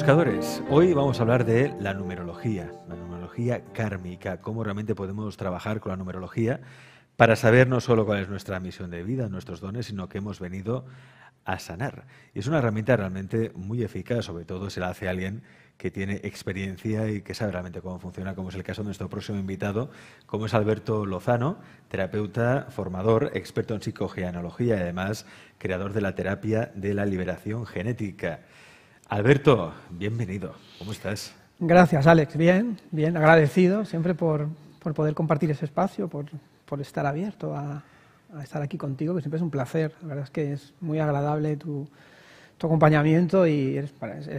buscadores, hoy vamos a hablar de la numerología, la numerología kármica, cómo realmente podemos trabajar con la numerología para saber no solo cuál es nuestra misión de vida, nuestros dones, sino que hemos venido a sanar. Y es una herramienta realmente muy eficaz, sobre todo si la hace alguien que tiene experiencia y que sabe realmente cómo funciona, como es el caso de nuestro próximo invitado, como es Alberto Lozano, terapeuta, formador, experto en psicogenología y además creador de la terapia de la liberación genética. Alberto, bienvenido. ¿Cómo estás? Gracias, Alex. Bien, bien, agradecido siempre por, poder compartir ese espacio, por, estar abierto a, estar aquí contigo, que siempre es un placer. La verdad es que es muy agradable tu, acompañamiento y eres,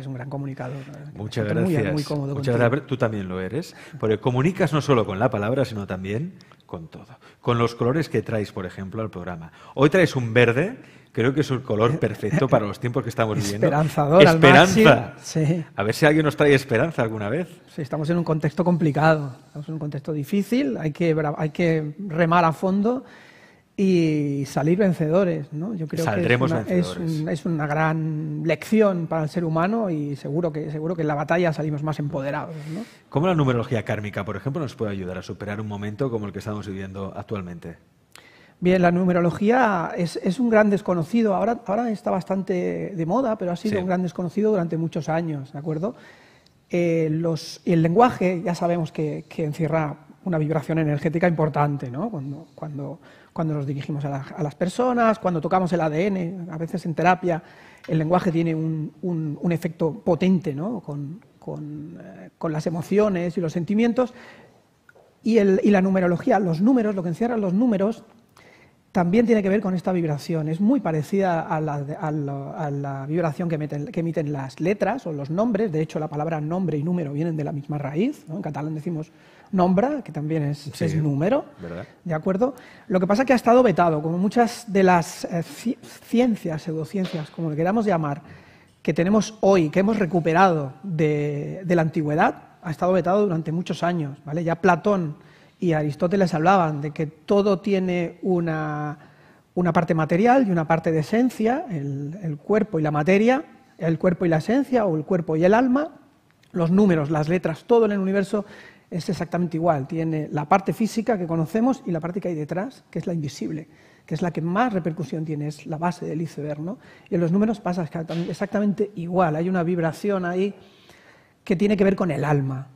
un gran comunicador. Muchas gracias. Muchas gracias. Tú también lo eres, porque comunicas no solo con la palabra, sino también con todo. Con los colores que traes, por ejemplo, al programa. Hoy traes un verde Creo que es el color eh, perfecto para eh, los tiempos que estamos viviendo. Esperanzador, esperanza. Al A ver si alguien nos trae esperanza alguna vez. Sí, estamos en un contexto complicado, estamos en un contexto difícil, hay que, remar a fondo y salir vencedores. ¿no? Yo creo Saldremos es vencedores. Es, una gran lección para el ser humano y seguro que, seguro que en la batalla salimos más empoderados. ¿no? ¿Cómo la numerología kármica, por ejemplo, nos puede ayudar a superar un momento como el que estamos viviendo actualmente? Bien, la numerología es, un gran desconocido. Ahora, está bastante de moda, pero ha sido un gran desconocido durante muchos años, ¿de acuerdo? Eh, el lenguaje ya sabemos que, encierra una vibración energética importante, ¿no? Cuando, cuando, nos dirigimos a, las personas, cuando tocamos el ADN, a veces en terapia el lenguaje tiene un, efecto potente, ¿no? Eh, con, las emociones y los sentimientos. Y, y, la numerología, los números, lo que encierran los números, también tiene que ver con esta vibración. Es muy parecida a la, vibración que emiten, las letras o los nombres. De hecho, la palabra nombre y número vienen de la misma raíz. En catalán decimos nombra, que también es, número. ¿De acuerdo? Lo que pasa es que ha estado vetado, como muchas de las eh, ciencias, pseudociencias, como le queramos llamar, que tenemos hoy, que hemos recuperado de, la antigüedad, ha estado vetado durante muchos años. ¿vale? Ya Platón y Aristóteles hablaban de que todo tiene una, parte material y una parte de esencia, el, cuerpo y la materia, el cuerpo y la esencia o el cuerpo y el alma, los números, las letras, todo en el universo es exactamente igual. Tiene la parte física que conocemos y la parte que hay detrás, que es la invisible, que es la que más repercusión tiene, es la base del iceberg. ¿no? Y en los números pasa exactamente igual. Hay una vibración ahí que tiene que ver con el alma,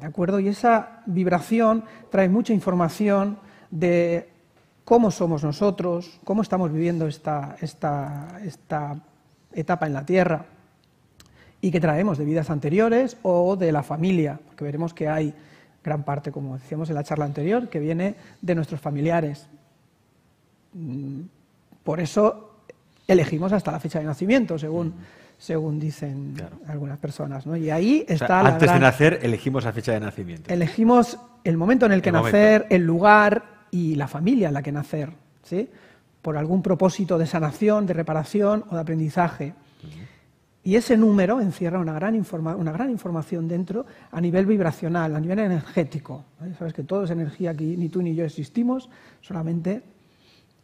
¿De acuerdo? Y esa vibración trae mucha información de cómo somos nosotros, cómo estamos viviendo esta, esta etapa en la Tierra y que traemos de vidas anteriores o de la familia, porque veremos que hay gran parte, como decíamos en la charla anterior, que viene de nuestros familiares. Mm, por eso elegimos hasta la fecha de nacimiento, según según dicen algunas personas. ¿no? Y ahí está la Antes de nacer, elegimos la fecha de nacimiento. Elegimos el momento en el que nacer, el lugar y la familia en la que nacer, ¿sí? por algún propósito de sanación, de reparación o de aprendizaje. Y ese número encierra una gran, una gran información dentro a nivel vibracional, a nivel energético. Sabes que todo es energía aquí, ni tú ni yo existimos, solamente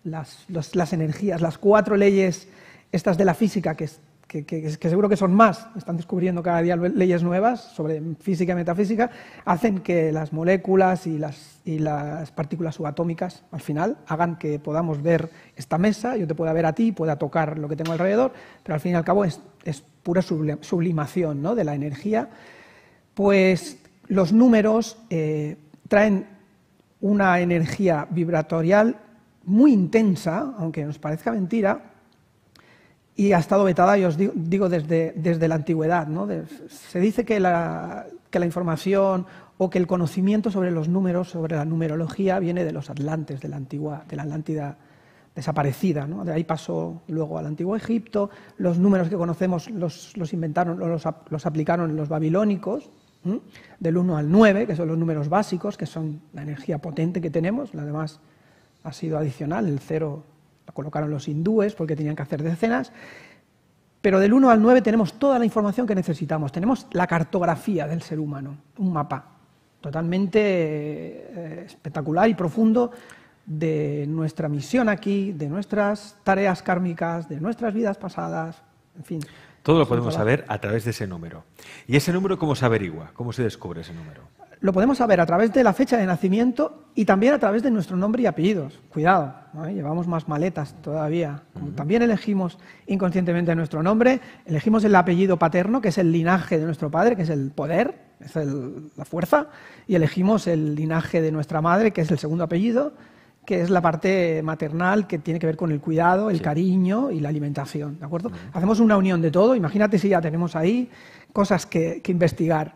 las, las energías, las cuatro leyes estas de la física que que, seguro que son más, están descubriendo cada día leyes nuevas sobre física y metafísica, hacen que las moléculas y las, partículas subatómicas, al final, hagan que podamos ver esta mesa, yo te pueda ver a ti, pueda tocar lo que tengo alrededor, pero al fin y al cabo es, pura sublimación ¿no? de la energía. Pues los números eh, traen una energía vibratorial muy intensa, aunque nos parezca mentira, y ha estado vetada, yo os digo, desde, la antigüedad. ¿no? se dice que la, que la, información o que el conocimiento sobre los números, sobre la numerología, viene de los atlantes, de la, antigua, de la Atlántida desaparecida. ¿no? De ahí pasó luego al Antiguo Egipto, los números que conocemos los, los inventaron, los, los, aplicaron los babilónicos, del 1 al 9, que son los números básicos, que son la energía potente que tenemos, la demás ha sido adicional, el 0 la colocaron los hindúes porque tenían que hacer decenas, pero del 1 al 9 tenemos toda la información que necesitamos, tenemos la cartografía del ser humano, un mapa totalmente eh, espectacular y profundo de nuestra misión aquí, de nuestras tareas kármicas, de nuestras vidas pasadas, en fin. Todo lo podemos saber a través de ese número. ¿Y ese número cómo se averigua? ¿Cómo se descubre ese número? lo podemos saber a través de la fecha de nacimiento y también a través de nuestro nombre y apellidos. Cuidado, llevamos más maletas todavía. también elegimos inconscientemente nuestro nombre, elegimos el apellido paterno, que es el linaje de nuestro padre, que es el poder, es la fuerza, y elegimos el linaje de nuestra madre, que es el segundo apellido, que es la parte maternal que tiene que ver con el cuidado, el cariño y la alimentación, Hacemos una unión de todo, imagínate si ya tenemos ahí cosas que investigar.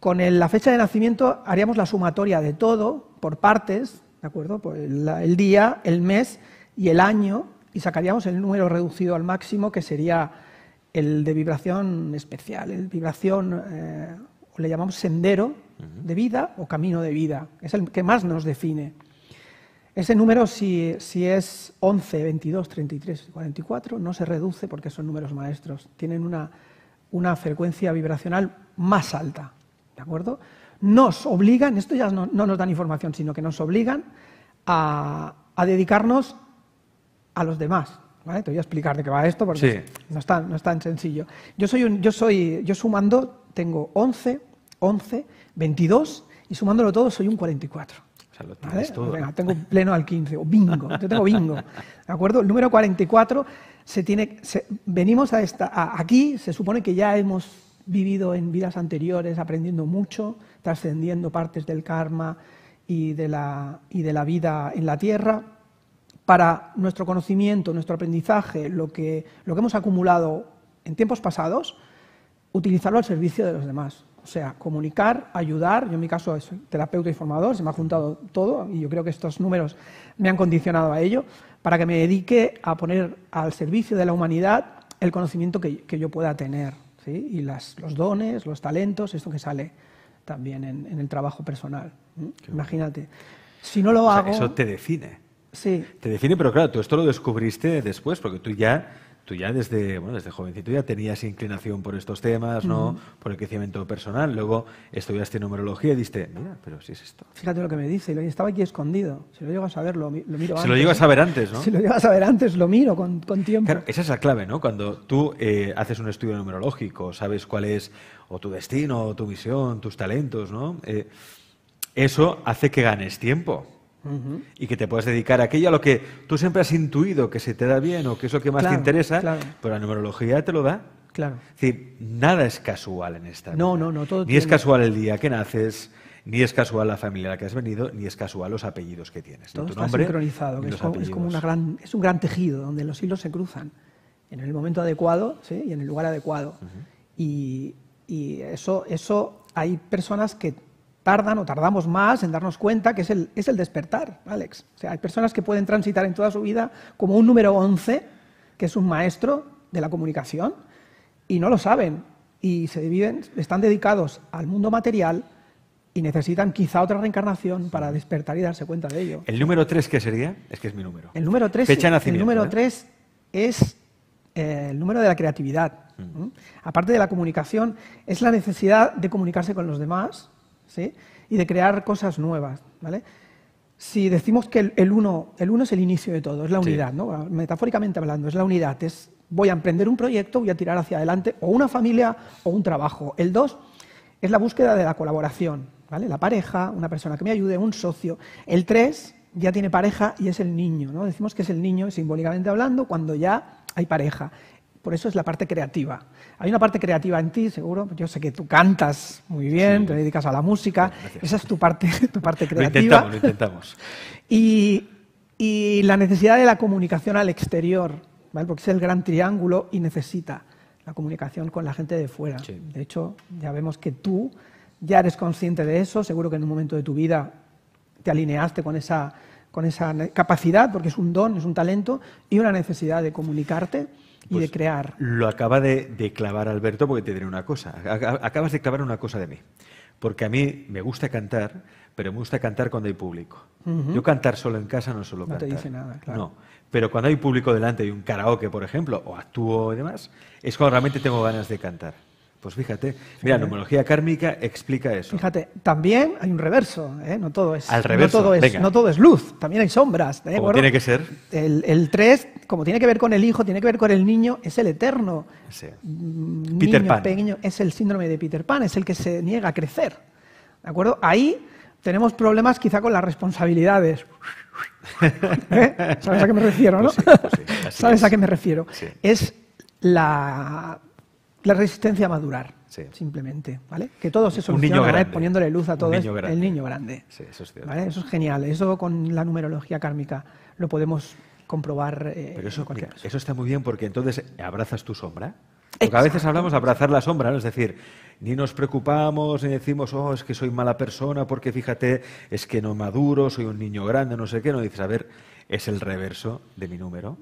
Con la fecha de nacimiento haríamos la sumatoria de todo por partes, ¿de acuerdo? el, día, el mes y el año, y sacaríamos el número reducido al máximo, que sería el de vibración especial, el vibración, eh, o le llamamos sendero de vida o camino de vida, es el que más nos define. Ese número, si, si, es 11, 22, 33 44, no se reduce porque son números maestros, tienen una, una frecuencia vibracional más alta. ¿de acuerdo? Nos obligan, esto ya no, nos dan información, sino que nos obligan a, dedicarnos a los demás. Te voy a explicar de qué va esto porque no, es tan, no es sencillo. Yo, soy un, yo, soy, yo sumando tengo 11, 11, 22 y sumándolo todo soy un 44. O sea, lo ¿vale? tengo pleno al 15, o bingo, yo tengo bingo. ¿De acuerdo? El número 44 se tiene, venimos a esta, aquí, se supone que ya hemos vivido en vidas anteriores, aprendiendo mucho, trascendiendo partes del karma y de, la, vida en la tierra. Para nuestro conocimiento, nuestro aprendizaje, lo que, hemos acumulado en tiempos pasados, utilizarlo al servicio de los demás. O sea, comunicar, ayudar. Yo en mi caso soy terapeuta y formador, se me ha juntado todo y yo creo que estos números me han condicionado a ello, para que me dedique a poner al servicio de la humanidad el conocimiento que yo pueda tener y los dones, los talentos, esto que sale también en, el trabajo personal. Imagínate, si no lo hago... eso te define. Sí. Te define, pero claro, tú esto lo descubriste después, porque tú ya tú ya desde, bueno, desde jovencito ya tenías inclinación por estos temas, ¿no? Por el crecimiento personal. Luego estudiaste numerología y diste, mira, pero si es esto. Fíjate lo que me dice, estaba aquí escondido. Si lo llego a saber, lo, miro antes. Si lo llego a saber antes, ¿no? Si lo a saber antes, lo miro con, tiempo. Claro, esa es la clave, ¿no? Cuando tú eh, haces un estudio numerológico, sabes cuál es o tu destino, o tu misión, tus talentos, ¿no? Eh, eso hace que ganes tiempo y que te puedas dedicar a aquello a lo que tú siempre has intuido que se te da bien o que es lo que más te interesa, pero la numerología te lo da. Claro. Es nada es casual en esta. No, vida. no, no. ni es casual el día que naces, ni es casual la familia a la que has venido, ni es casual los apellidos que tienes. Todo está sincronizado, es, como, una gran, es un gran tejido donde los hilos se cruzan en el momento adecuado y en el lugar adecuado. y, y, eso, eso hay personas que tardan o tardamos más en darnos cuenta que es el, es el despertar, Alex. O sea, hay personas que pueden transitar en toda su vida como un número 11, que es un maestro de la comunicación, y no lo saben. Y se viven, están dedicados al mundo material y necesitan quizá otra reencarnación para despertar y darse cuenta de ello. ¿El número 3 qué sería? Es que es mi número. El número 3, El número 3 ¿eh? es eh, el número de la creatividad. Mm. Aparte de la comunicación, es la necesidad de comunicarse con los demás ¿sí? y de crear cosas nuevas. ¿vale? Si decimos que el, uno, el uno es el inicio de todo, es la unidad, ¿no? metafóricamente hablando, es la unidad, es voy a emprender un proyecto, voy a tirar hacia adelante o una familia o un trabajo. El dos es la búsqueda de la colaboración, ¿vale? la pareja, una persona que me ayude, un socio. El tres ya tiene pareja y es el niño, ¿no? decimos que es el niño simbólicamente hablando cuando ya hay pareja. Por eso es la parte creativa. Hay una parte creativa en ti, seguro. Yo sé que tú cantas muy bien, te dedicas a la música. Esa es tu parte, tu parte creativa. intentamos, intentamos. Y, la necesidad de la comunicación al exterior, porque es el gran triángulo y necesita la comunicación con la gente de fuera. De hecho, ya vemos que tú ya eres consciente de eso. Seguro que en un momento de tu vida te alineaste con esa capacidad, porque es un don, es un talento, y una necesidad de comunicarte y de pues, crear. Lo acaba de, clavar Alberto porque te diré una cosa. Acabas de clavar una cosa de mí. Porque a mí me gusta cantar, pero me gusta cantar cuando hay público. Yo cantar solo en casa no solo cantar. No te dice nada, claro. No. Pero cuando hay público delante y un karaoke, por ejemplo, o actúo y demás, es cuando realmente tengo ganas de cantar. Pues fíjate, mira, la numerología kármica explica eso. Fíjate, también hay un reverso, ¿eh? no todo es Al reverso, no todo es, luz, también hay sombras. ¿eh? Como tiene que ser. El 3, como tiene que ver con el hijo, tiene que ver con el niño, es el eterno. Sí. Mm, niño Pequeño, es el síndrome de Peter Pan, es el que se niega a crecer. ¿De acuerdo? Ahí tenemos problemas quizá con las responsabilidades. ¿Eh? ¿Sabes a qué me refiero, pues no? Pues ¿Sabes a qué me refiero? Es la la resistencia a madurar, simplemente, ¿vale? Que todo se soluciona grande, poniéndole luz a todo. el niño grande. eso, es genial. Eso con la numerología kármica lo podemos comprobar. Eh, Pero eso, está muy bien porque entonces eh, abrazas tu sombra. Porque a veces hablamos de abrazar la sombra, Es decir, ni nos preocupamos, ni decimos, oh, es que soy mala persona, porque fíjate, es que no maduro, soy un niño grande, no sé qué. No dices, a ver, es el reverso de mi número.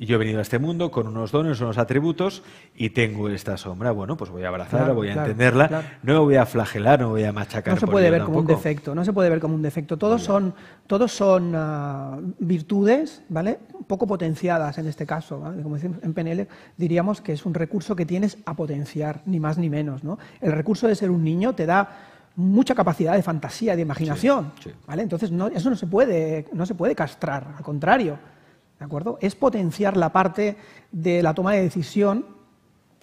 Y yo he venido a este mundo con unos dones, unos atributos y tengo esta sombra. Bueno, pues voy a abrazarla, voy a entenderla, no me voy a flagelar, no me voy a machacar. No se puede ver como un defecto, no se puede ver como un defecto. Todos son, todos son ah, virtudes, ¿vale? Poco potenciadas en este caso. Como decimos en PNL, diríamos que es un recurso que tienes a potenciar, ni más ni menos. ¿no? El recurso de ser un niño te da mucha capacidad de fantasía, de imaginación, ¿vale? Entonces eso no se puede, no se puede castrar, al contrario es potenciar la parte de la toma de decisión,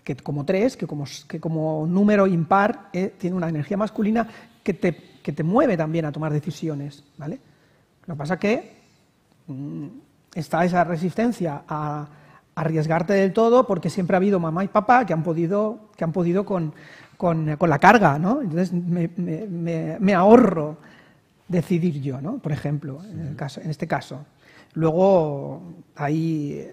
que como tres, que como, número impar eh, tiene una energía masculina que te, mueve también a tomar decisiones. ¿vale? Lo que pasa que mm, está esa resistencia a arriesgarte del todo porque siempre ha habido mamá y papá que han podido, que han podido con, la carga, ¿no? Entonces me, ahorro decidir yo, ¿no? Por ejemplo, en, en este caso. Luego, ahí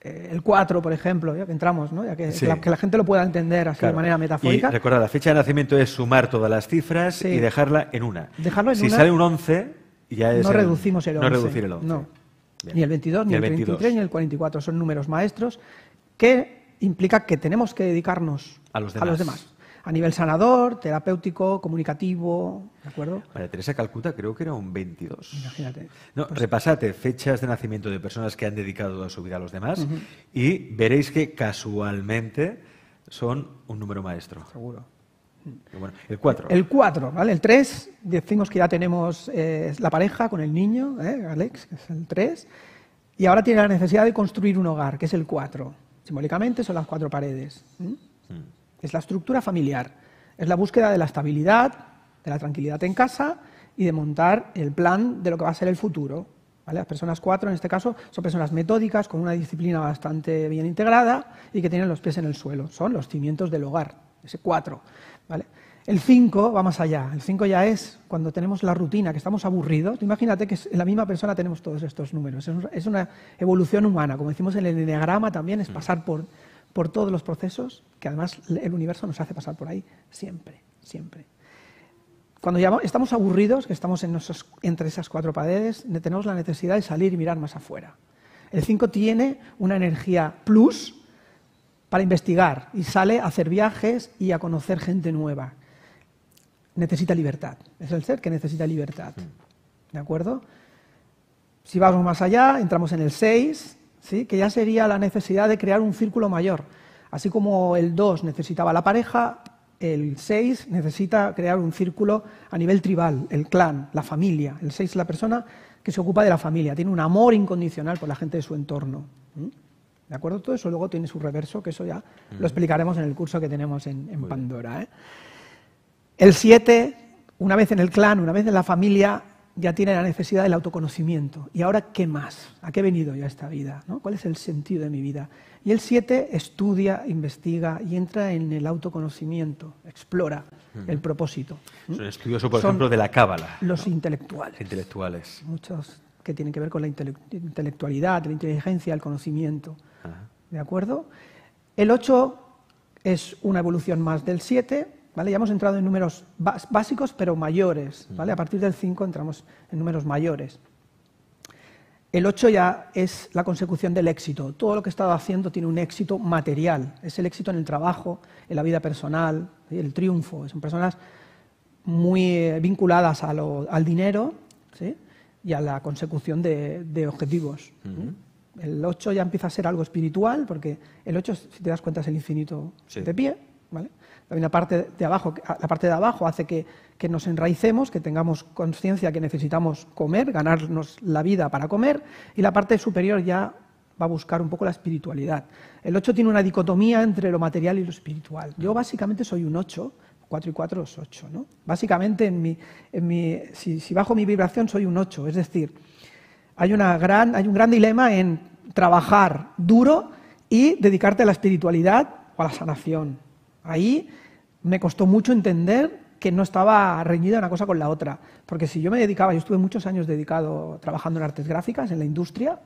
eh, el 4, por ejemplo, ya que entramos, ya que, la, gente lo pueda entender así de manera metafórica. Y recuerda, la fecha de nacimiento es sumar todas las cifras y dejarla en una. si sale un 11, ya es. No reducimos el 11. No reducir el 11. Ni el 22, ni, el 23, ni el 44. Son números maestros que implica que tenemos que dedicarnos A los demás a nivel sanador, terapéutico, comunicativo, ¿de acuerdo? Para Teresa Calcuta creo que era un 22. Imagínate. No, pues repasate fechas de nacimiento de personas que han dedicado toda su vida a los demás y veréis que casualmente son un número maestro. Seguro. el 4. El 4, ¿vale? El 3, decimos que ya tenemos eh, la pareja con el niño, ¿eh? Alex, que es el 3, y ahora tiene la necesidad de construir un hogar, que es el 4. Simbólicamente son las cuatro paredes. ¿Mm? es la estructura familiar, es la búsqueda de la estabilidad, de la tranquilidad en casa y de montar el plan de lo que va a ser el futuro. ¿vale? Las personas cuatro, en este caso, son personas metódicas, con una disciplina bastante bien integrada y que tienen los pies en el suelo. Son los cimientos del hogar, ese cuatro. ¿vale? El cinco va más allá. El cinco ya es cuando tenemos la rutina, que estamos aburridos. imagínate que en la misma persona tenemos todos estos números. Es una evolución humana. Como decimos en el enneagrama también, es mm. pasar por por todos los procesos que además el universo nos hace pasar por ahí, siempre, siempre. Cuando estamos aburridos, que estamos entre esas cuatro paredes, tenemos la necesidad de salir y mirar más afuera. El 5 tiene una energía plus para investigar y sale a hacer viajes y a conocer gente nueva. Necesita libertad. Es el ser que necesita libertad. ¿De acuerdo? Si vamos más allá, entramos en el 6, ¿sí? que ya sería la necesidad de crear un círculo mayor. Así como el 2 necesitaba la pareja, el 6 necesita crear un círculo a nivel tribal, el clan, la familia. El 6 es la persona que se ocupa de la familia, tiene un amor incondicional por la gente de su entorno. ¿Mm? ¿De acuerdo? Todo eso luego tiene su reverso, que eso ya lo explicaremos en el curso que tenemos en, Pandora. ¿eh? El 7, una vez en el clan, una vez en la familia, ya tiene la necesidad del autoconocimiento. ¿Y ahora qué más? ¿A qué he venido yo a esta vida? ¿No? ¿Cuál es el sentido de mi vida? Y el 7 estudia, investiga y entra en el autoconocimiento, explora el propósito. Es ¿Mm? estudioso, por ejemplo, de la cábala. Los intelectuales. Intelectuales. Muchos que tienen que ver con la intelectualidad, la inteligencia, el conocimiento. ¿De acuerdo? El 8 es una evolución más del 7 ya hemos entrado en números básicos, pero mayores, mm. ¿vale? A partir del 5 entramos en números mayores. El 8 ya es la consecución del éxito. Todo lo que he estado haciendo tiene un éxito material. Es el éxito en el trabajo, en la vida personal, el triunfo. Son personas muy eh, vinculadas al dinero y a la consecución de, objetivos. El 8 ya empieza a ser algo espiritual, porque el 8, si te das cuenta, es el infinito de pie. ¿vale? la parte de abajo, hace que, nos enraicemos, que tengamos conciencia que necesitamos comer, ganarnos la vida para comer, y la parte superior ya va a buscar un poco la espiritualidad. El 8 tiene una dicotomía entre lo material y lo espiritual. Yo básicamente soy un 8, 4 y 4 es 8. ¿no? Básicamente, en mi, en mi, si, bajo mi vibración, soy un 8. Es decir, hay, una gran, hay un gran dilema en trabajar duro y dedicarte a la espiritualidad o a la sanación. Ahí me costó mucho entender que no estaba reñida una cosa con la otra. Porque si yo me dedicaba, yo estuve muchos años dedicado trabajando en artes gráficas, en la industria,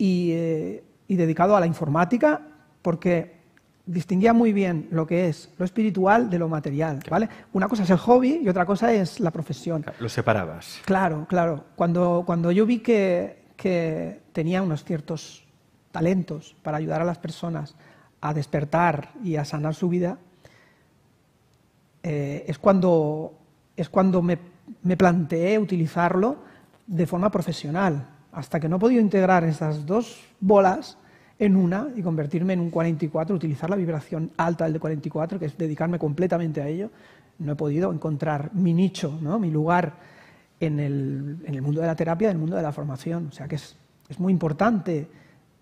eh, y, dedicado a la informática, porque distinguía muy bien lo que es lo espiritual de lo material, ¿vale? Una cosa es el hobby y otra cosa es la profesión. lo separabas. Claro, claro. Cuando, cuando yo vi que, que tenía unos ciertos talentos para ayudar a las personas, a despertar y a sanar su vida, eh, es cuando, es cuando me, planteé utilizarlo de forma profesional, hasta que no he podido integrar esas dos bolas en una y convertirme en un 44, utilizar la vibración alta del de 44, que es dedicarme completamente a ello, no he podido encontrar mi nicho, ¿no? mi lugar en el, mundo de la terapia, en el mundo de la formación. O sea que es muy importante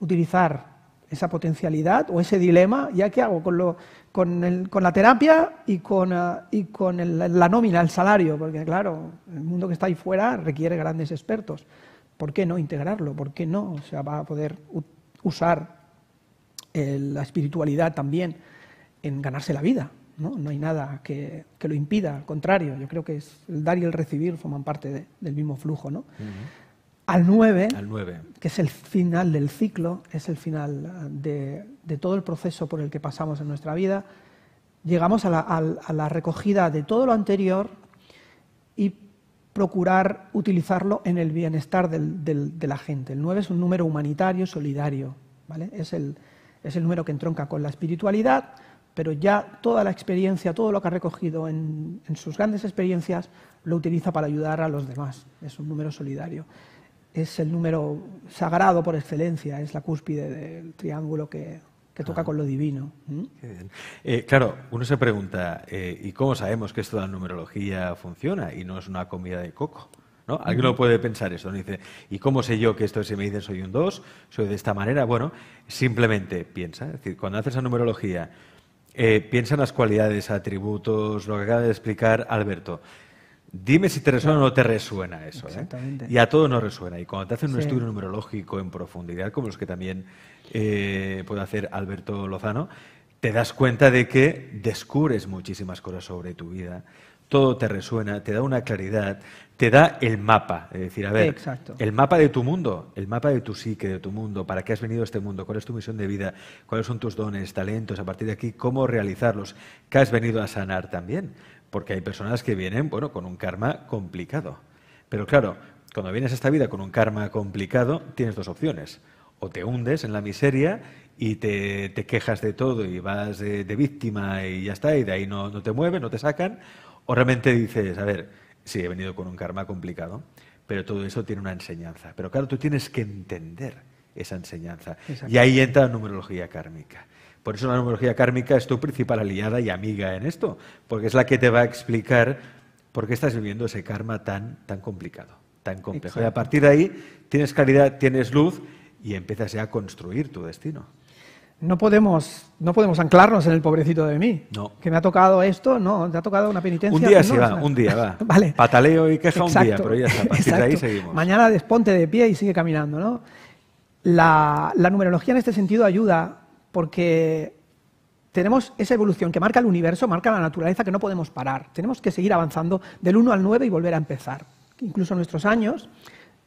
utilizar esa potencialidad o ese dilema, ya qué hago con, lo, con, el, con la terapia y con, ah, y con el, la nómina, el salario, porque claro, el mundo que está ahí fuera requiere grandes expertos. ¿Por qué no integrarlo? ¿Por qué no? O sea, va a poder usar eh, la espiritualidad también en ganarse la vida. No, no hay nada que, que, lo impida, al contrario, yo creo que es el dar y el recibir forman parte del mismo flujo. ¿no? al 9, que es el final del ciclo, es el final eh, de, todo el proceso por el que pasamos en nuestra vida, llegamos a la, recogida de todo lo anterior y procurar utilizarlo en el bienestar de la gente. El 9 es un número humanitario, solidario, Es el, número que entronca con la espiritualidad, pero ya toda la experiencia, todo lo que ha recogido en sus grandes experiencias, lo utiliza para ayudar a los demás. Es un número solidario es el número sagrado por excelencia, es la cúspide del triángulo que, toca ah. con lo divino. Eh, claro, uno se pregunta, eh, ¿y cómo sabemos que esto de la numerología funciona y no es una comida de coco? ¿No? Alguien lo mm. puede pensar eso, dice, ¿y cómo sé yo que esto si me dicen soy un 2, soy de esta manera? Bueno, simplemente piensa, es decir, cuando haces la numerología, eh, piensa en las cualidades, atributos, lo que acaba de explicar Alberto. Dime si te resuena o no te resuena eso. ¿eh? Y a todo no resuena. Y cuando te hacen un estudio numerológico en profundidad, como los que también eh, puede hacer Alberto Lozano, te das cuenta de que descubres muchísimas cosas sobre tu vida. Todo te resuena, te da una claridad, te da el mapa. Es decir, a ver, el mapa de tu mundo, el mapa de tu psique, de tu mundo, para qué has venido a este mundo, cuál es tu misión de vida, cuáles son tus dones, talentos, a partir de aquí, cómo realizarlos, qué has venido a sanar también. Porque hay personas que vienen, bueno, con un karma complicado. Pero claro, cuando vienes a esta vida con un karma complicado, tienes dos opciones. O te hundes en la miseria y te, quejas de todo y vas de, víctima y ya está, y de ahí no, no te mueven, no te sacan. O realmente dices, a ver, sí, he venido con un karma complicado, pero todo eso tiene una enseñanza. Pero claro, tú tienes que entender esa enseñanza. Y ahí entra la numerología kármica. Por eso la numerología kármica es tu principal aliada y amiga en esto, porque es la que te va a explicar por qué estás viviendo ese karma tan, tan complicado, tan complejo. Y a partir de ahí tienes calidad, tienes luz y empiezas ya a construir tu destino. No podemos, no podemos anclarnos en el pobrecito de mí. Que me ha tocado esto, no, te ha tocado una penitencia. Un día sí va, un día va. vale. Pataleo y queja un día, pero ya está, a partir de ahí seguimos. Mañana desponte de pie y sigue caminando, ¿no? La, la numerología en este sentido ayuda porque tenemos esa evolución que marca el universo, marca la naturaleza que no podemos parar. Tenemos que seguir avanzando del 1 al 9 y volver a empezar. Incluso nuestros años,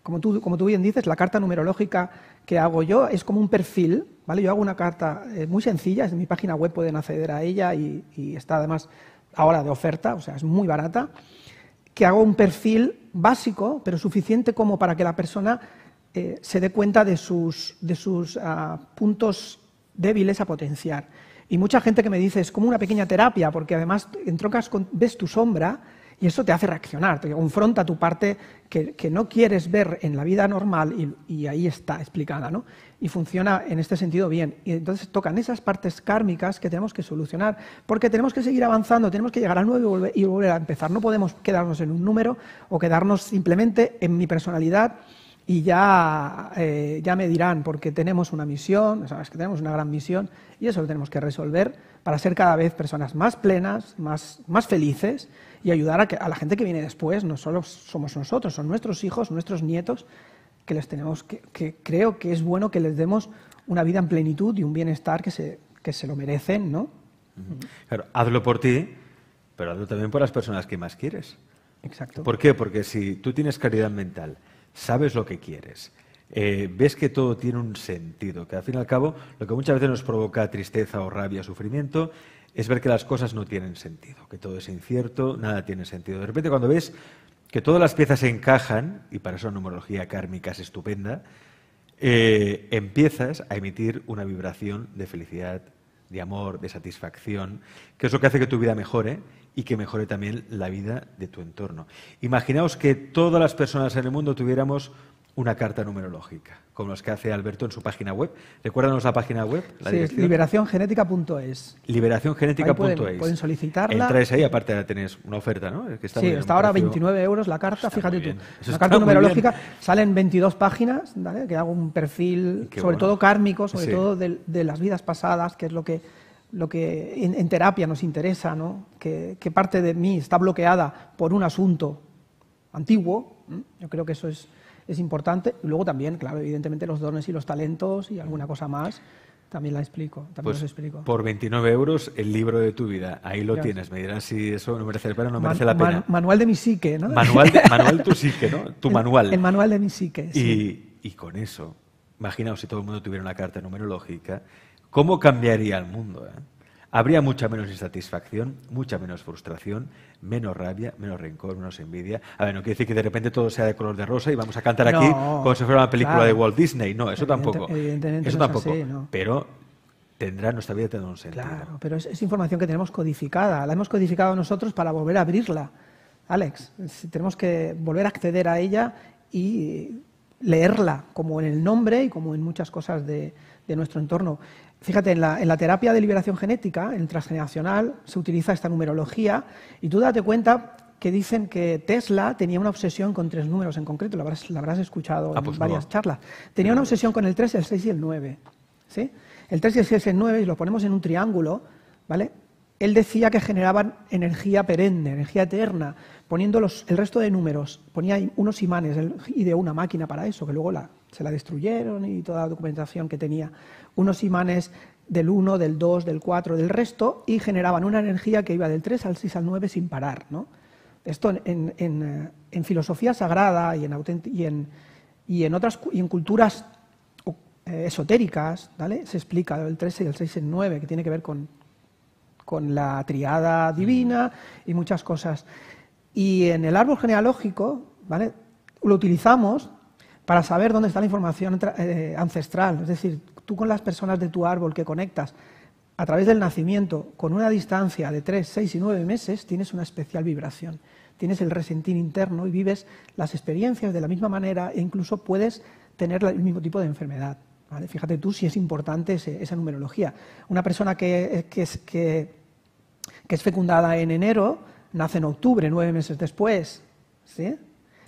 como tú, bien dices, la carta numerológica que hago yo es como un perfil, ¿vale? Yo hago una carta eh, muy sencilla, en mi página web pueden acceder a ella y, está además ahora de oferta, o sea, es muy barata, que hago un perfil básico, pero suficiente como para que la persona eh, se dé cuenta de sus, de sus ah, puntos débiles a potenciar. Y mucha gente que me dice, es como una pequeña terapia, porque además en trocas ves tu sombra y eso te hace reaccionar, te confronta tu parte que, no quieres ver en la vida normal y, ahí está explicada, ¿no? Y funciona en este sentido bien. Y entonces tocan esas partes kármicas que tenemos que solucionar, porque tenemos que seguir avanzando, tenemos que llegar al nuevo y volver a empezar. No podemos quedarnos en un número o quedarnos simplemente en mi personalidad y ya, eh, ya me dirán, porque tenemos una misión, sabes que tenemos una gran misión, y eso lo tenemos que resolver para ser cada vez personas más plenas, más, felices y ayudar a, que, a la gente que viene después, no solo somos nosotros, son nuestros hijos, nuestros nietos, que les tenemos que, creo que es bueno que les demos una vida en plenitud y un bienestar que se, que se lo merecen, ¿no? Claro, hazlo por ti, pero hazlo también por las personas que más quieres. Exacto. ¿Por qué? Porque si tú tienes caridad mental, sabes lo que quieres, eh, ves que todo tiene un sentido, que al fin y al cabo lo que muchas veces nos provoca tristeza o rabia, sufrimiento, es ver que las cosas no tienen sentido, que todo es incierto, nada tiene sentido. De repente cuando ves que todas las piezas se encajan, y para eso la numerología kármica es estupenda, eh, empiezas a emitir una vibración de felicidad, de amor, de satisfacción, que es lo que hace que tu vida mejore y que mejore también la vida de tu entorno. Imaginaos que todas las personas en el mundo tuviéramos una carta numerológica, como las que hace Alberto en su página web. Recuérdanos la página web. La sí, liberaciongenética.es. Liberaciongenética.es. Pueden, pueden, solicitarla. Entráis ahí, aparte tenéis una oferta, ¿no? está sí, está ahora 29 euros la carta, fíjate tú. la carta numerológica, salen 22 páginas, ¿vale? que hago un perfil, sobre todo kármico, sobre todo de las vidas pasadas, que es lo que lo que en, terapia nos interesa, ¿no? que, parte de mí está bloqueada por un asunto antiguo, yo creo que eso es, es importante. Y luego también, claro, evidentemente los dones y los talentos y alguna cosa más. También la explico, pues explico. Por 29 euros, el libro de tu vida. Ahí lo tienes. Me dirás si eso no merece la pena o no merece la pena. manual de mi psique, ¿no? Manual manual tu psique, ¿no? Tu manual. El manual de mi psique, sí. Y, y con eso, imaginaos si todo el mundo tuviera una carta numerológica ¿Cómo cambiaría el mundo? Eh? Habría mucha menos insatisfacción, mucha menos frustración, menos rabia, menos rencor, menos envidia. A ver, no quiere decir que de repente todo sea de color de rosa y vamos a cantar aquí como si fuera una película de Walt Disney. No, eso tampoco. eso tampoco. Pero tendrá, nuestra vida tendrá un sentido. Claro, pero es, información que tenemos codificada. La hemos codificado nosotros para volver a abrirla. Alex, tenemos que volver a acceder a ella y leerla, como en el nombre y como en muchas cosas de nuestro entorno. Fíjate, en la, terapia de liberación genética, en transgeneracional, se utiliza esta numerología y tú date cuenta que dicen que Tesla tenía una obsesión con tres números en concreto, lo habrás, escuchado ah, en pues varias charlas. Tenía una obsesión con el 3, el 6 y el 9. ¿sí? El 3 y el 6 y el 9, y lo ponemos en un triángulo, ¿vale? él decía que generaban energía perenne, energía eterna, poniendo los, el resto de números, ponía unos imanes, y de una máquina para eso, que luego la, se la destruyeron y toda la documentación que tenía, unos imanes del 1, del 2, del 4, del resto, y generaban una energía que iba del 3 al 6 al 9 sin parar. ¿no? Esto en, en, eh, filosofía sagrada y en, y en, y en otras y en culturas eh, esotéricas ¿vale? se explica el 3 y el 6 en 9, que tiene que ver con, con la triada mm. divina y muchas cosas. Y en el árbol genealógico ¿vale? lo utilizamos para saber dónde está la información eh, ancestral. Es decir, tú con las personas de tu árbol que conectas a través del nacimiento con una distancia de tres, seis y nueve meses, tienes una especial vibración. Tienes el resentín interno y vives las experiencias de la misma manera e incluso puedes tener el mismo tipo de enfermedad. Fíjate tú si es importante esa numerología. Una persona que, eh, es, que es fecundada en enero nace en octubre, nueve meses después. ¿sí?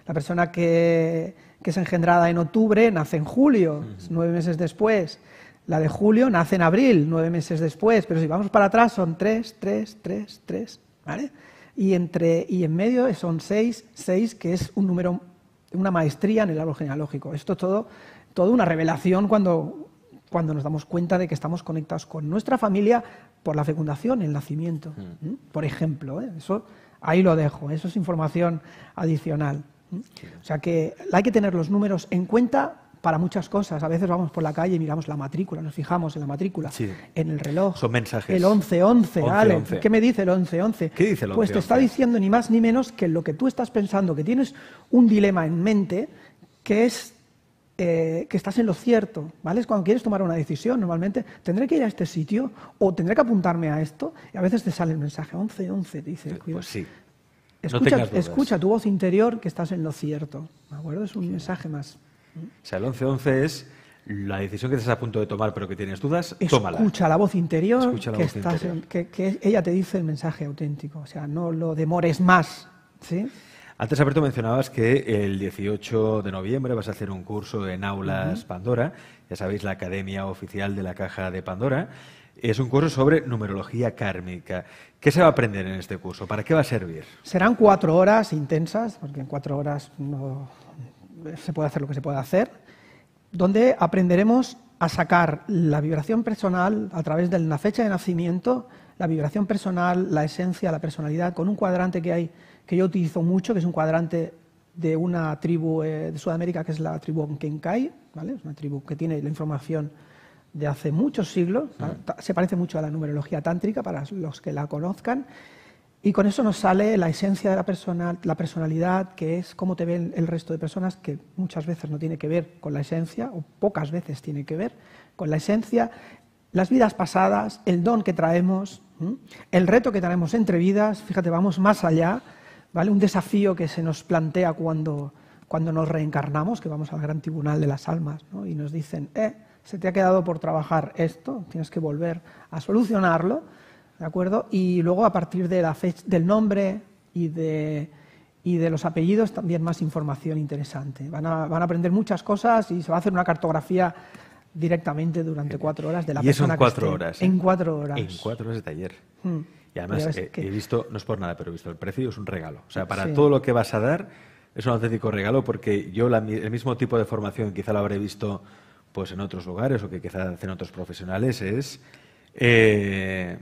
La persona que, es engendrada en octubre nace en julio, nueve meses después. La de julio nace en abril, nueve meses después. Pero si vamos para atrás son tres, tres, tres, tres, ¿vale? Y, entre, y en medio son seis, seis, que es un número, una maestría en el árbol genealógico. Esto es todo, una revelación cuando, nos damos cuenta de que estamos conectados con nuestra familia por la fecundación, el nacimiento, por ejemplo. ¿eh? Eso ahí lo dejo, eso es información adicional. O sea que hay que tener los números en cuenta para muchas cosas. A veces vamos por la calle y miramos la matrícula, nos fijamos en la matrícula, en el reloj. Son mensajes. El once 11, ¿Qué me dice el 11-11? ¿Qué dice el Pues te está diciendo ni más ni menos que lo que tú estás pensando, que tienes un dilema en mente, que es eh, que estás en lo cierto, ¿vale? cuando quieres tomar una decisión, normalmente, ¿tendré que ir a este sitio o tendré que apuntarme a esto? Y a veces te sale el mensaje 11, 11, dice, eh, Pues sí escucha, tu voz interior que estás en lo cierto. ¿me acuerdo? Es un mensaje más. O sea, el 11-11 es la decisión que estás a punto de tomar pero que tienes dudas, escucha tómala. Escucha la voz interior, que, que, ella te dice el mensaje auténtico. O sea, no lo demores más. ¿sí? Antes, Alberto, mencionabas que el 18 de noviembre vas a hacer un curso en Aulas Pandora. Ya sabéis, la academia oficial de la Caja de Pandora. Es un curso sobre numerología kármica. ¿Qué se va a aprender en este curso? ¿Para qué va a servir? Serán cuatro horas intensas, porque en cuatro horas se puede hacer lo que se puede hacer, donde aprenderemos a sacar la vibración personal a través de la fecha de nacimiento, la vibración personal, la esencia, la personalidad, con un cuadrante que hay, que yo utilizo mucho, que es un cuadrante de una tribu eh, de Sudamérica, que es la tribu Nkenkai, ¿vale? es una tribu que tiene la información de hace muchos siglos, mm. se parece mucho a la numerología tántrica para los que la conozcan, y con eso nos sale la esencia de la, persona, la personalidad, que es cómo te ven el resto de personas, que muchas veces no tiene que ver con la esencia, o pocas veces tiene que ver con la esencia, las vidas pasadas, el don que traemos, el reto que traemos entre vidas, fíjate, vamos más allá, ¿vale? Un desafío que se nos plantea cuando, nos reencarnamos, que vamos al gran tribunal de las almas, Y nos dicen, eh, se te ha quedado por trabajar esto, tienes que volver a solucionarlo, ¿de acuerdo? Y luego a partir de la del nombre y de, y de los apellidos también más información interesante. Van a, aprender muchas cosas y se va a hacer una cartografía directamente durante eh, cuatro horas de la y ¿eh? en cuatro horas. En cuatro horas. En cuatro horas de taller. Mm. Y además eh, he visto, no es por nada, pero he visto el precio es un regalo. O sea, para todo lo que vas a dar es un auténtico regalo porque yo el mismo tipo de formación quizá lo habré visto pues en otros lugares o que quizás hacen otros profesionales es, eh,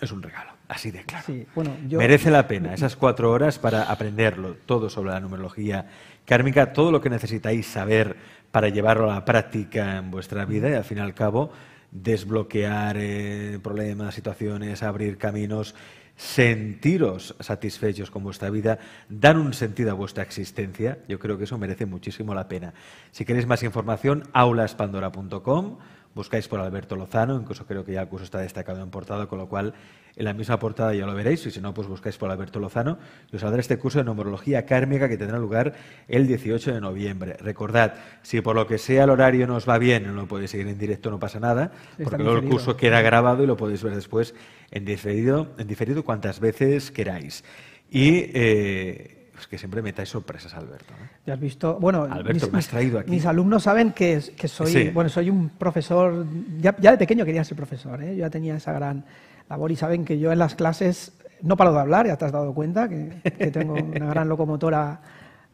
es un regalo. Así de claro. bueno, Merece la pena esas cuatro horas para aprenderlo todo sobre la numerología kármica, todo lo que necesitáis saber para llevarlo a la práctica en vuestra vida y al fin y al cabo desbloquear eh, problemas, situaciones, abrir caminos sentiros satisfechos con vuestra vida, dar un sentido a vuestra existencia. Yo creo que eso merece muchísimo la pena. Si queréis más información, aulaspandora.com buscáis por Alberto Lozano, incluso creo que ya el curso está destacado en portada, con lo cual en la misma portada ya lo veréis, y si no, pues buscáis por Alberto Lozano, y os saldrá este curso de numerología kármica que tendrá lugar el 18 de noviembre. Recordad, si por lo que sea el horario no os va bien, no lo podéis seguir en directo, no pasa nada, porque luego el curso queda grabado y lo podéis ver después en diferido, en diferido cuantas veces queráis. Y... Eh, es que siempre me sorpresas, Alberto. ¿eh? Ya has visto. Bueno, Alberto, mis, has traído aquí. Mis alumnos saben que, que soy, bueno, soy un profesor. Ya, de pequeño quería ser profesor, ¿eh? yo ya tenía esa gran labor y saben que yo en las clases no paro de hablar, ya te has dado cuenta que, tengo una gran locomotora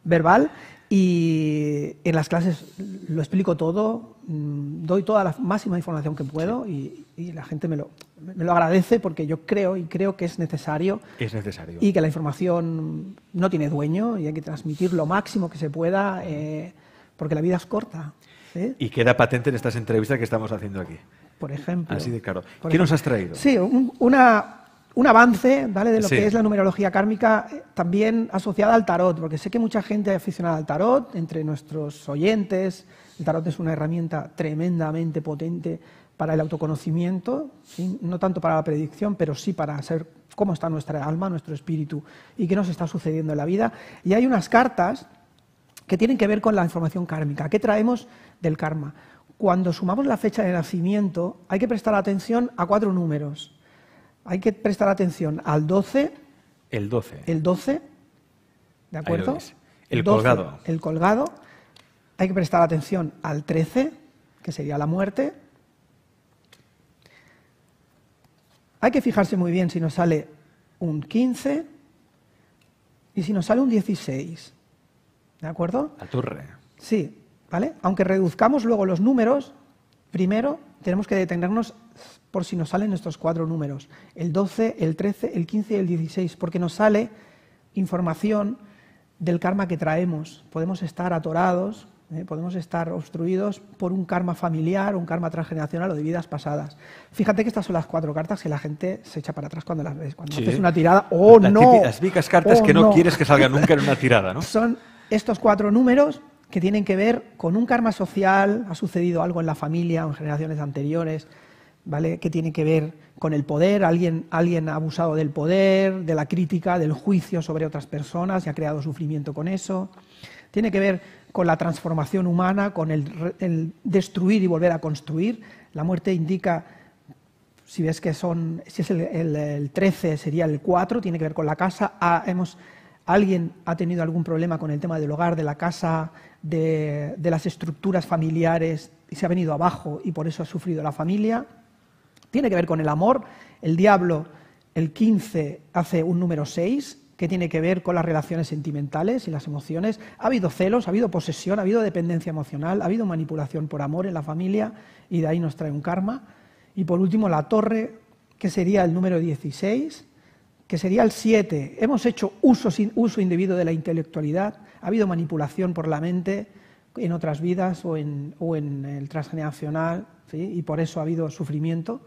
verbal. Y en las clases lo explico todo, mm, doy toda la máxima información que puedo y, la gente me lo, me lo agradece porque yo creo y creo que es necesario. Es necesario. Y que la información no tiene dueño y hay que transmitir lo máximo que se pueda eh, porque la vida es corta. ¿eh? Y queda patente en estas entrevistas que estamos haciendo aquí. Por ejemplo. Así de claro. ¿Qué nos has traído? Sí, un, avance ¿vale? de lo que es la numerología kármica eh, también asociada al tarot, porque sé que mucha gente aficionada al tarot, entre nuestros oyentes, el tarot es una herramienta tremendamente potente para el autoconocimiento, no tanto para la predicción, pero sí para saber cómo está nuestra alma, nuestro espíritu y qué nos está sucediendo en la vida. Y hay unas cartas que tienen que ver con la información kármica, qué traemos del karma. Cuando sumamos la fecha de nacimiento, hay que prestar atención a cuatro números. Hay que prestar atención al 12. El 12. El 12. ¿De acuerdo? El colgado. El colgado. Hay que prestar atención al 13, que sería la muerte Hay que fijarse muy bien si nos sale un 15 y si nos sale un 16. ¿De acuerdo? La torre. Sí, ¿vale? Aunque reduzcamos luego los números, primero tenemos que detenernos por si nos salen estos cuatro números, el 12, el 13, el 15 y el 16, porque nos sale información del karma que traemos. Podemos estar atorados ¿eh? Podemos estar obstruidos por un karma familiar, un karma transgeneracional o de vidas pasadas. Fíjate que estas son las cuatro cartas que la gente se echa para atrás cuando las ves. Cuando haces una tirada, ¡oh no! Las cartas ¡Oh, que no, quieres que salgan nunca en una tirada, Son estos cuatro números que tienen que ver con un karma social, ha sucedido algo en la familia o en generaciones anteriores, ¿vale? Que tiene que ver con el poder, alguien, alguien ha abusado del poder, de la crítica, del juicio sobre otras personas y ha creado sufrimiento con eso. Tiene que ver con la transformación humana, con el, destruir y volver a construir. La muerte indica, si ves que son, si es el, el, 13 sería el 4, tiene que ver con la casa. Ah, alguien ha tenido algún problema con el tema del hogar, de la casa, de, de las estructuras familiares y se ha venido abajo y por eso ha sufrido la familia. Tiene que ver con el amor. El diablo, el 15, hace un número 6 que tiene que ver con las relaciones sentimentales y las emociones. Ha habido celos, ha habido posesión, ha habido dependencia emocional, ha habido manipulación por amor en la familia y de ahí nos trae un karma. Y por último, la torre, que sería el número 16, que sería el 7. Hemos hecho uso, uso indebido de la intelectualidad, ha habido manipulación por la mente en otras vidas o en, el transgeneracional, y por eso ha habido sufrimiento.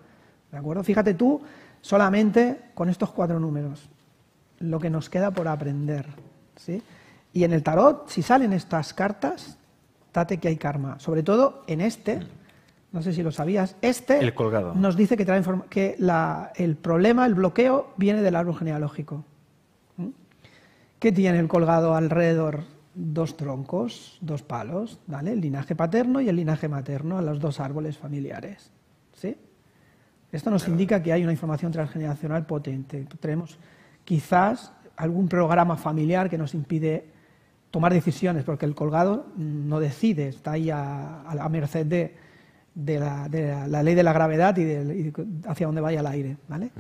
¿De acuerdo? Fíjate tú solamente con estos cuatro números lo que nos queda por aprender. ¿sí? Y en el tarot, si salen estas cartas, date que hay karma. Sobre todo en este, no sé si lo sabías, este el colgado. nos dice que, trae que el problema, el bloqueo, viene del árbol genealógico. Que tiene el colgado alrededor? Dos troncos, dos palos, ¿vale? El linaje paterno y el linaje materno, los dos árboles familiares. ¿sí? Esto nos indica que hay una información transgeneracional potente. Tenemos quizás algún programa familiar que nos impide tomar decisiones, porque el colgado no decide, está ahí a, merced de, la, ley de la gravedad y, hacia dónde vaya el aire. ¿vale?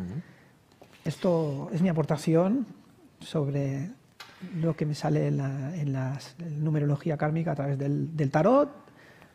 Esto es mi aportación sobre lo que me sale en la, numerología kármica a través del tarot,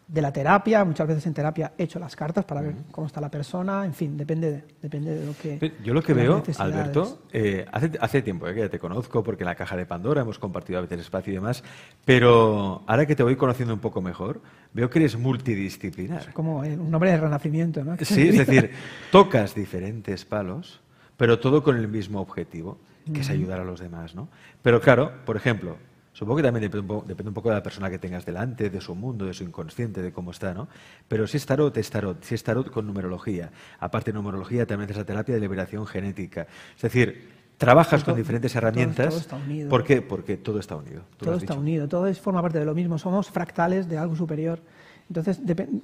de la terapia, muchas veces en terapia he hecho las cartas para ver cómo está la persona, en fin, depende de, depende de lo que... yo lo que veo, Alberto, eh, hace, tiempo eh, que ya te conozco, porque en la caja de Pandora hemos compartido a veces espacio y demás, pero ahora que te voy conociendo un poco mejor, veo que eres multidisciplinar. Es como eh, un hombre de renacimiento, ¿no? Sí, es decir, tocas diferentes palos, pero todo con el mismo objetivo, que es ayudar a los demás, ¿no? Pero claro, por ejemplo, Supongo que también depende un, poco de la persona que tengas delante, de su mundo, de su inconsciente, de cómo está, ¿no? Pero si es tarot, es tarot. Si es tarot con numerología. Aparte de numerología, también haces la terapia de liberación genética. Es decir, trabajas con diferentes herramientas. Todo, está unido. ¿Por qué? Porque todo está unido. Todo está unido, todo es, forma parte de lo mismo. Somos fractales de algo superior entonces,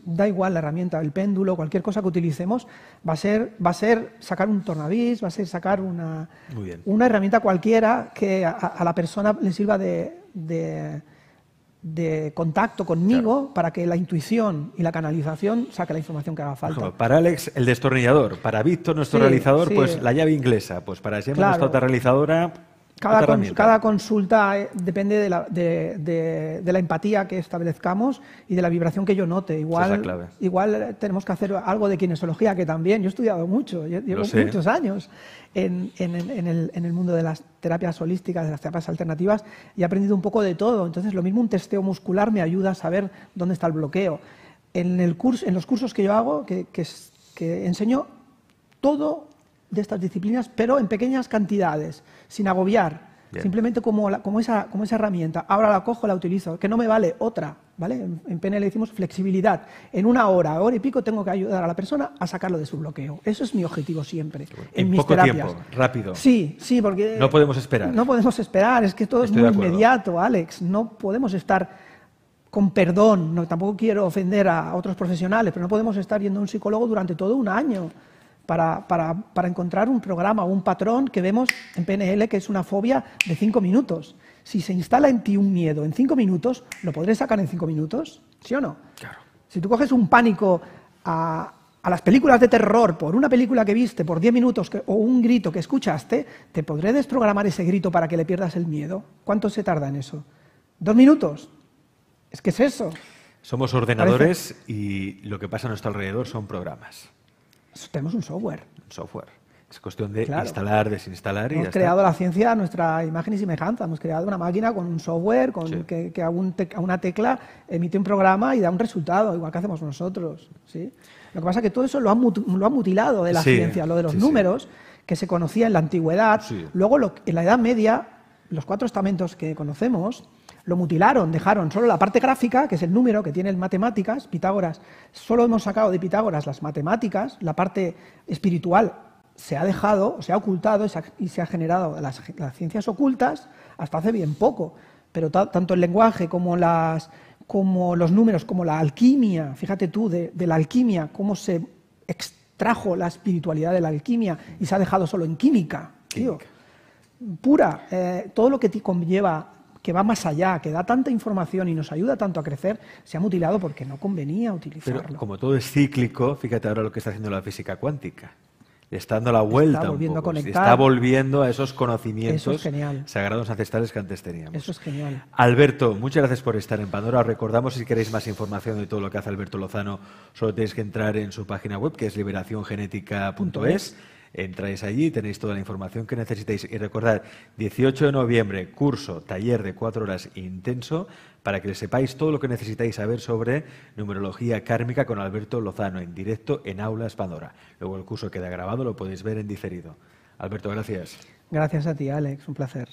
da igual la herramienta, el péndulo, cualquier cosa que utilicemos, va a ser, va a ser sacar un tornavís, va a ser sacar una, una herramienta cualquiera que a, la persona le sirva de, de, contacto conmigo para que la intuición y la canalización saque la información que haga falta. para Alex, el destornillador. Para Víctor, nuestro realizador, pues la llave inglesa. Pues para siempre claro. nuestra realizadora, cada, consulta eh, depende de la, empatía que establezcamos y de la vibración que yo note. Igual, igual tenemos que hacer algo de kinesiología, que también yo he estudiado mucho, llevo muchos años en, el, mundo de las terapias holísticas, de las terapias alternativas, y he aprendido un poco de todo. Entonces, lo mismo un testeo muscular me ayuda a saber dónde está el bloqueo. En, los cursos que yo hago, que enseño todo de estas disciplinas, pero en pequeñas cantidades, sin agobiar, simplemente como, esa, como esa herramienta. Ahora la cojo, la utilizo, que no me vale otra, ¿vale? En, PNL le decimos flexibilidad. En una hora, hora y pico, tengo que ayudar a la persona a sacarlo de su bloqueo. Eso es mi objetivo siempre. en, mis terapias. tiempo, rápido. Sí, sí, porque... No podemos esperar. No podemos esperar, es que todo es muy inmediato, Alex. No podemos estar con perdón, no, tampoco quiero ofender a otros profesionales, pero no podemos estar yendo a un psicólogo durante todo un año para, encontrar un programa o un patrón que vemos en PNL que es una fobia de cinco minutos. Si se instala en ti un miedo en cinco minutos, ¿lo podré sacar en cinco minutos? ¿Sí o no? Claro. Si tú coges un pánico a, las películas de terror por una película que viste por diez minutos o un grito que escuchaste, te podré desprogramar ese grito para que le pierdas el miedo. ¿Cuánto se tarda en eso? ¿Dos minutos? Es que es eso. Somos ordenadores y lo que pasa a nuestro alrededor son programas tenemos un software. Un software. Es cuestión de instalar, desinstalar hemos y Hemos creado la ciencia a nuestra imagen y semejanza. Hemos creado una máquina con un software con que, a, una tecla emite un programa y da un resultado, igual que hacemos nosotros. ¿sí? Lo que pasa es que todo eso lo han, mutilado de la ciencia, lo de los números que se conocía en la antigüedad. Luego, en la Edad Media, los cuatro estamentos que conocemos lo mutilaron, dejaron solo la parte gráfica, que es el número que tiene matemáticas, Pitágoras, solo hemos sacado de Pitágoras las matemáticas, la parte espiritual se ha dejado, se ha ocultado y se ha, generado las, ciencias ocultas hasta hace bien poco, pero tanto el lenguaje como los números, como la alquimia, fíjate tú, de, la alquimia, cómo se extrajo la espiritualidad de la alquimia y se ha dejado solo en química, tío. Pura, eh, todo lo que te conlleva que va más allá, que da tanta información y nos ayuda tanto a crecer, se ha mutilado porque no convenía utilizarlo. como todo es cíclico, fíjate ahora lo que está haciendo la física cuántica. Está dando la vuelta. Está volviendo a Está volviendo a esos conocimientos sagrados ancestrales que antes teníamos. Eso es genial. Alberto, muchas gracias por estar en Pandora. Recordamos, si queréis más información de todo lo que hace Alberto Lozano, solo tenéis que entrar en su página web, que es liberaciongenética.es. Entráis allí, tenéis toda la información que necesitéis. Y recordad, 18 de noviembre, curso, taller de cuatro horas intenso para que sepáis todo lo que necesitáis saber sobre numerología kármica con Alberto Lozano en directo en Aula Pandora. Luego el curso queda grabado, lo podéis ver en diferido. Alberto, gracias. Gracias a ti, Alex. Un placer.